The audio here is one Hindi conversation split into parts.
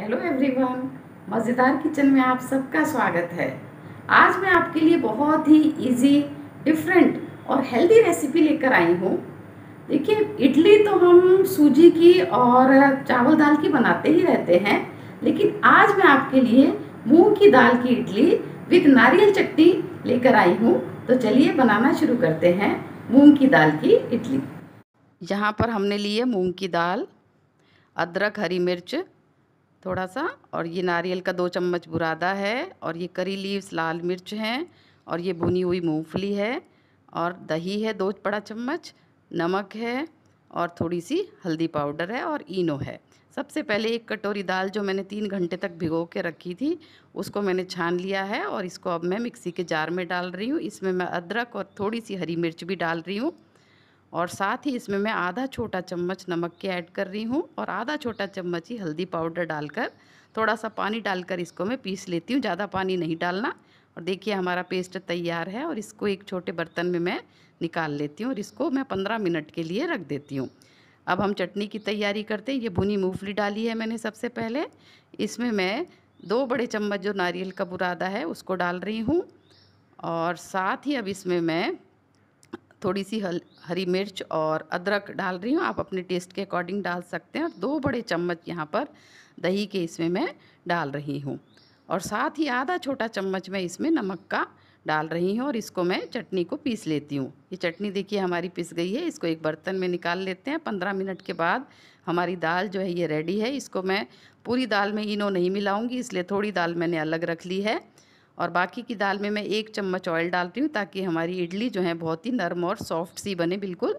हेलो एवरीवन मज़ेदार किचन में आप सबका स्वागत है आज मैं आपके लिए बहुत ही इजी डिफरेंट और हेल्दी रेसिपी लेकर आई हूँ देखिए इडली तो हम सूजी की और चावल दाल की बनाते ही रहते हैं लेकिन आज मैं आपके लिए मूंग की दाल की इडली विद नारियल चटनी लेकर आई हूँ तो चलिए बनाना शुरू करते हैं मूँग की दाल की इडली यहाँ पर हमने लिए मूँग की दाल अदरक हरी मिर्च थोड़ा सा और ये नारियल का दो चम्मच बुरादा है और ये करी लीव्स लाल मिर्च हैं और ये भुनी हुई मूंगफली है और दही है दो बड़ा चम्मच नमक है और थोड़ी सी हल्दी पाउडर है और इनो है सबसे पहले एक कटोरी दाल जो मैंने तीन घंटे तक भिगो के रखी थी उसको मैंने छान लिया है और इसको अब मैं मिक्सी के जार में डाल रही हूँ इसमें मैं अदरक और थोड़ी सी हरी मिर्च भी डाल रही हूँ और साथ ही इसमें मैं आधा छोटा चम्मच नमक के ऐड कर रही हूँ और आधा छोटा चम्मच ही हल्दी पाउडर डालकर थोड़ा सा पानी डालकर इसको मैं पीस लेती हूँ ज़्यादा पानी नहीं डालना और देखिए हमारा पेस्ट तैयार है और इसको एक छोटे बर्तन में मैं निकाल लेती हूँ और इसको मैं पंद्रह मिनट के लिए रख देती हूँ अब हम चटनी की तैयारी करते हैं ये भुनी मूंगफली डाली है मैंने सबसे पहले इसमें मैं दो बड़े चम्मच जो नारियल का बुरादा है उसको डाल रही हूँ और साथ ही अब इसमें मैं थोड़ी सी हल हरी मिर्च और अदरक डाल रही हूँ आप अपने टेस्ट के अकॉर्डिंग डाल सकते हैं और दो बड़े चम्मच यहाँ पर दही के इसमें मैं डाल रही हूँ और साथ ही आधा छोटा चम्मच मैं इसमें नमक का डाल रही हूँ और इसको मैं चटनी को पीस लेती हूँ ये चटनी देखिए हमारी पिस गई है इसको एक बर्तन में निकाल लेते हैं पंद्रह मिनट के बाद हमारी दाल जो है ये रेडी है इसको मैं पूरी दाल में इनो नहीं मिलाऊंगी इसलिए थोड़ी दाल मैंने अलग रख ली है और बाकी की दाल में मैं एक चम्मच ऑयल डालती हूँ ताकि हमारी इडली जो है बहुत ही नरम और सॉफ्ट सी बने बिल्कुल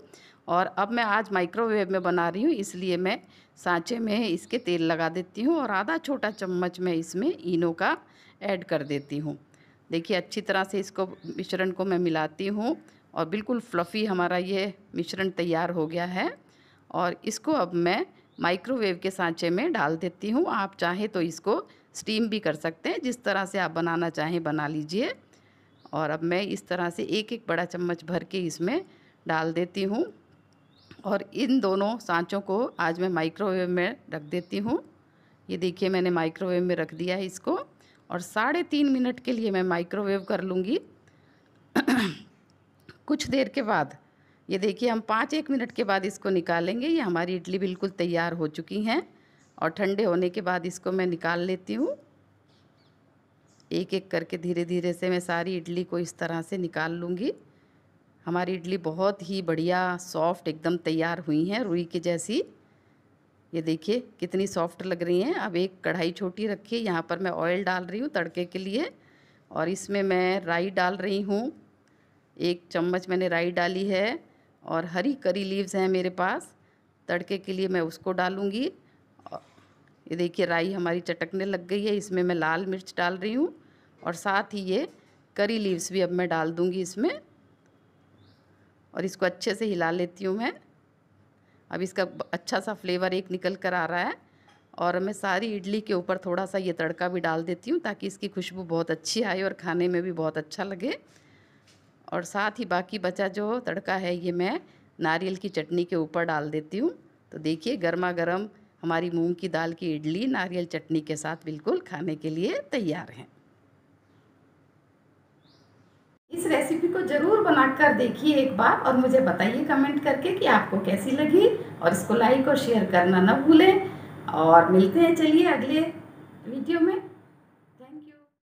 और अब मैं आज माइक्रोवेव में बना रही हूँ इसलिए मैं सांचे में इसके तेल लगा देती हूँ और आधा छोटा चम्मच मैं इसमें इनो का ऐड कर देती हूँ देखिए अच्छी तरह से इसको मिश्रण को मैं मिलाती हूँ और बिल्कुल फ्लफ़ी हमारा ये मिश्रण तैयार हो गया है और इसको अब मैं माइक्रोवेव के सांचे में डाल देती हूँ आप चाहे तो इसको स्टीम भी कर सकते हैं जिस तरह से आप बनाना चाहें बना लीजिए और अब मैं इस तरह से एक एक बड़ा चम्मच भर के इसमें डाल देती हूँ और इन दोनों सांचों को आज मैं माइक्रोवेव में रख देती हूँ ये देखिए मैंने माइक्रोवेव में रख दिया है इसको और साढ़े तीन मिनट के लिए मैं माइक्रोवेव कर लूँगी कुछ देर के बाद ये देखिए हम पाँच एक मिनट के बाद इसको निकालेंगे ये हमारी इडली बिल्कुल तैयार हो चुकी हैं और ठंडे होने के बाद इसको मैं निकाल लेती हूँ एक एक करके धीरे धीरे से मैं सारी इडली को इस तरह से निकाल लूँगी हमारी इडली बहुत ही बढ़िया सॉफ्ट एकदम तैयार हुई हैं रुई के जैसी ये देखिए कितनी सॉफ्ट लग रही हैं अब एक कढ़ाई छोटी रखी है यहाँ पर मैं ऑयल डाल रही हूँ तड़के के लिए और इसमें मैं राई डाल रही हूँ एक चम्मच मैंने राई डाली है और हरी करी लीव्स हैं मेरे पास तड़के के लिए मैं उसको डालूँगी ये देखिए राई हमारी चटकने लग गई है इसमें मैं लाल मिर्च डाल रही हूँ और साथ ही ये करी लीव्स भी अब मैं डाल दूँगी इसमें और इसको अच्छे से हिला लेती हूँ मैं अब इसका अच्छा सा फ्लेवर एक निकल कर आ रहा है और मैं सारी इडली के ऊपर थोड़ा सा ये तड़का भी डाल देती हूँ ताकि इसकी खुशबू बहुत अच्छी आए और खाने में भी बहुत अच्छा लगे और साथ ही बाकी बचा जो तड़का है ये मैं नारियल की चटनी के ऊपर डाल देती हूँ तो देखिए गर्मा गर्म हमारी मूंग की दाल की इडली नारियल चटनी के साथ बिल्कुल खाने के लिए तैयार हैं इस रेसिपी को ज़रूर बनाकर देखिए एक बार और मुझे बताइए कमेंट करके कि आपको कैसी लगी और इसको लाइक और शेयर करना ना भूलें और मिलते हैं चलिए अगले वीडियो में